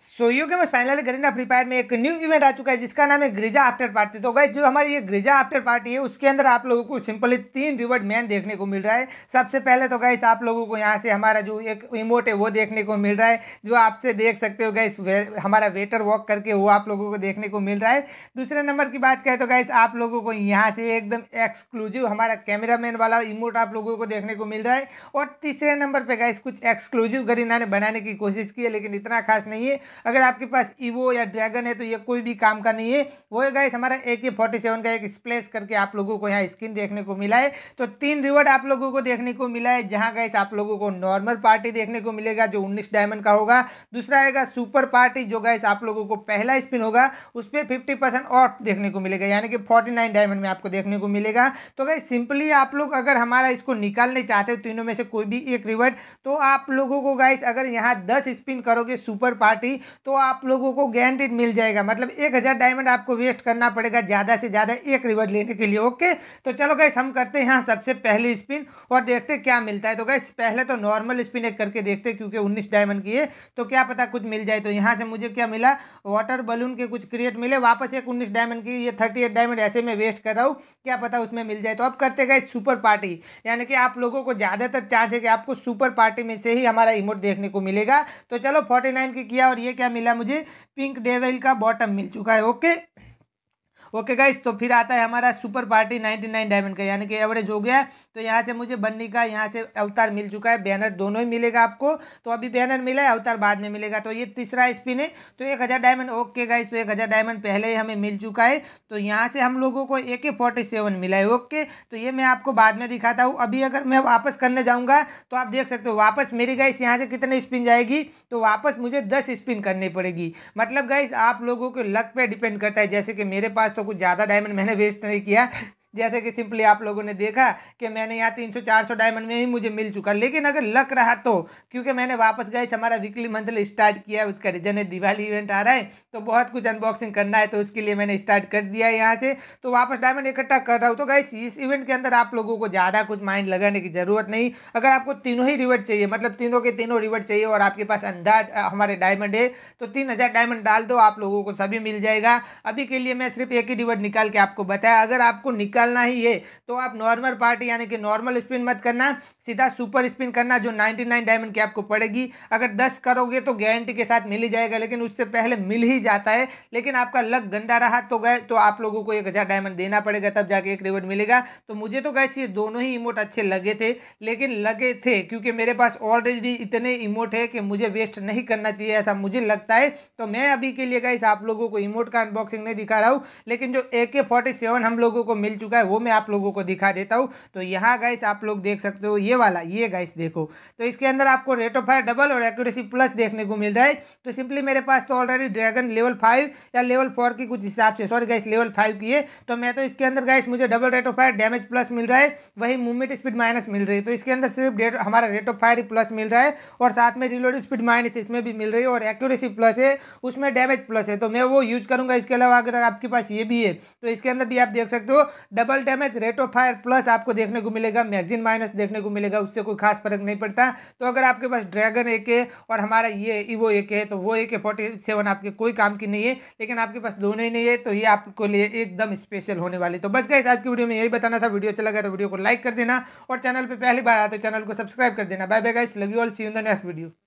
so you final Garena Free Fire में एक new event आ चुका है जिसका नाम है ग्रीजा आफ्टर पार्टी तो गए जो हमारी ये ग्रीजा आफ्टर पार्टी है उसके अंदर आप लोगों को सिंपली तीन रिवर्ड मैन देखने को मिल रहा है सबसे पहले तो गैस आप लोगों को यहाँ से हमारा जो एक इमोट है वो देखने को मिल रहा है जो आपसे देख सकते हो वे हमारा वेटर वॉक करके वो आप लोगों को देखने को मिल रहा है दूसरे नंबर की बात करें तो गैस आप लोगों को यहाँ से एकदम एक्सक्लूसिव हमारा कैमरा मैन वाला इमोट आप लोगों को देखने को मिल रहा है और तीसरे नंबर पर गैस कुछ एक्सक्लूसिव गरीना ने बनाने की कोशिश की है लेकिन इतना खास नहीं है अगर आपके पास ईवो या ड्रैगन है तो ये कोई भी काम का नहीं है वो है गाइस हमारा ए के फोर्टी सेवन का एक स्प्लेस करके आप लोगों को यहाँ स्किन देखने को मिला है तो तीन रिवर्ड आप लोगों को देखने को मिला है जहाँ गाइस आप लोगों को नॉर्मल पार्टी देखने को मिलेगा जो उन्नीस डायमंड का होगा दूसरा आएगा सुपर पार्टी जो गाइस आप लोगों को पहला स्पिन होगा उस पर फिफ्टी परसेंट ऑफ देखने को मिलेगा यानी कि फोर्टी नाइन डायमंड में आपको देखने को मिलेगा तो गाइस सिंपली आप लोग अगर हमारा इसको निकालने चाहते हो तीनों तो में से कोई भी एक रिवर्ड तो आप लोगों को गाइस अगर यहाँ दस स्पिन करोगे सुपर पार्टी होगी तो आप लोगों को गारंटेड मिल जाएगा मतलब एक हज़ार डायमंड आपको वेस्ट करना पड़ेगा ज़्यादा से ज़्यादा एक रिवर्ड लेने के लिए ओके तो चलो गैस हम करते हैं यहाँ सबसे पहली स्पिन और देखते क्या मिलता है तो गैस पहले तो नॉर्मल स्पिन एक करके देखते क्योंकि उन्नीस डायमंड की है तो क्या पता कुछ मिल जाए तो यहाँ से मुझे क्या मिला वाटर बलून के कुछ क्रिएट मिले वापस एक उन्नीस डायमंड की ये थर्टी डायमंड ऐसे में वेस्ट कर रहा हूँ क्या पता उसमें मिल जाए तो अब करते गए सुपर पार्टी यानी कि आप लोगों को ज़्यादातर चांस है कि आपको सुपर पार्टी में से ही हमारा इमोट देखने को मिलेगा तो चलो 49 की किया और ये क्या मिला मुझे पिंक डेवेल का बॉटम मिल चुका है ओके ओके गाइस तो फिर आता है हमारा सुपर पार्टी 99 डायमंड का यानी कि एवरेज हो गया तो यहाँ से मुझे बन्नी का यहाँ से अवतार मिल चुका है बैनर दोनों ही मिलेगा आपको तो अभी बैनर मिला है अवतार बाद में मिलेगा तो ये तीसरा स्पिन है तो एक हज़ार डायमंड ओके गाइस तो एक हज़ार डायमंड पहले ही हमें मिल चुका है तो यहाँ से हम लोगों को ए के फोर्टी सेवन मिला है ओके तो ये मैं आपको बाद में दिखाता हूँ अभी अगर मैं वापस करने जाऊँगा तो आप देख सकते हो वापस मेरी गाइस यहाँ से कितने स्पिन जाएगी तो वापस मुझे दस स्पिन करनी पड़ेगी मतलब गाइस आप लोगों के लक पर डिपेंड करता है जैसे कि मेरे पास पास तो कुछ ज़्यादा डायमंड मैंने वेस्ट नहीं किया जैसे कि सिंपली आप लोगों ने देखा कि मैंने यहाँ तीन सौ चार सौ डायमंड में ही मुझे मिल चुका लेकिन अगर लक रहा तो क्योंकि मैंने वापस गए हमारा वीकली मंथली स्टार्ट किया है उसका रीजन है दिवाली इवेंट आ रहा है तो बहुत कुछ अनबॉक्सिंग करना है तो उसके लिए मैंने स्टार्ट कर दिया है यहाँ से तो वापस डायमंड इकट्ठा कर रहा हूँ तो गाइस इस इवेंट के अंदर आप लोगों को ज़्यादा कुछ माइंड लगाने की ज़रूरत नहीं अगर आपको तीनों ही रिवर्ट चाहिए मतलब तीनों के तीनों रिवर्ट चाहिए और आपके पास अंधा हमारे डायमंड है तो तीन हज़ार डायमंड डाल दो आप लोगों को सभी मिल जाएगा अभी के लिए मैं सिर्फ एक ही रिवर्ट निकाल के आपको बताया अगर आपको निकाल डालना ही है तो आप नॉर्मल पार्टी यानी कि नॉर्मल स्पिन मत करना सीधा सुपर स्पिन करना जो 99 डायमंड की आपको पड़ेगी अगर 10 करोगे तो गारंटी के साथ मिल ही जाएगा लेकिन उससे पहले मिल ही जाता है लेकिन आपका लक गंदा रहा तो गए तो आप लोगों को एक हज़ार डायमंड देना पड़ेगा तब जाके एक रिवर्ड मिलेगा तो मुझे तो गैस ये दोनों ही इमोट अच्छे लगे थे लेकिन लगे थे क्योंकि मेरे पास ऑलरेडी इतने इमोट है कि मुझे वेस्ट नहीं करना चाहिए ऐसा मुझे लगता है तो मैं अभी के लिए गैस आप लोगों को इमोट का अनबॉक्सिंग नहीं दिखा रहा हूँ लेकिन जो ए के फोर्टी सेवन हम लोगों को मिल चुका चुका है वो मैं आप लोगों को दिखा देता हूँ तो यहाँ गैस आप लोग देख सकते हो ये वाला ये गैस देखो तो इसके अंदर आपको रेट ऑफ फायर डबल और एक्यूरेसी प्लस देखने को मिल रहा है तो सिंपली मेरे पास तो ऑलरेडी ड्रैगन लेवल फाइव या लेवल फोर की कुछ हिसाब से सॉरी गैस लेवल फाइव की है तो मैं तो इसके अंदर गैस मुझे double rate of fire damage plus मिल रहा है वही मूवमेंट स्पीड माइनस मिल रही है तो इसके अंदर सिर्फ हमारा रेट ऑफ फायर प्लस मिल रहा है और साथ में रिलोड स्पीड माइनस इसमें भी मिल रही है और एक्यूरेसी प्लस है उसमें डैमेज प्लस है तो मैं वो यूज करूंगा इसके अलावा अगर आपके पास ये भी है तो इसके अंदर भी आप देख सकते हो double damage rate of fire plus आपको देखने को मिलेगा मैगजीन माइनस देखने को मिलेगा उससे कोई खास फर्क नहीं पड़ता तो अगर आपके पास ड्रैगन एक है और हमारा ये ईवो एक है तो वो एक के फोर्टी सेवन आपके कोई काम की नहीं है लेकिन आपके पास दोनों ही नहीं है तो ये आपको लिए एकदम स्पेशल होने वाली तो बस गए आज की वीडियो में यही बताना था वीडियो चला अच्छा गया तो वीडियो को लाइक कर देना और चैनल पर पहली बार आया तो चैनल को सब्सक्राइब कर देना bye bye guys love you all see in the next video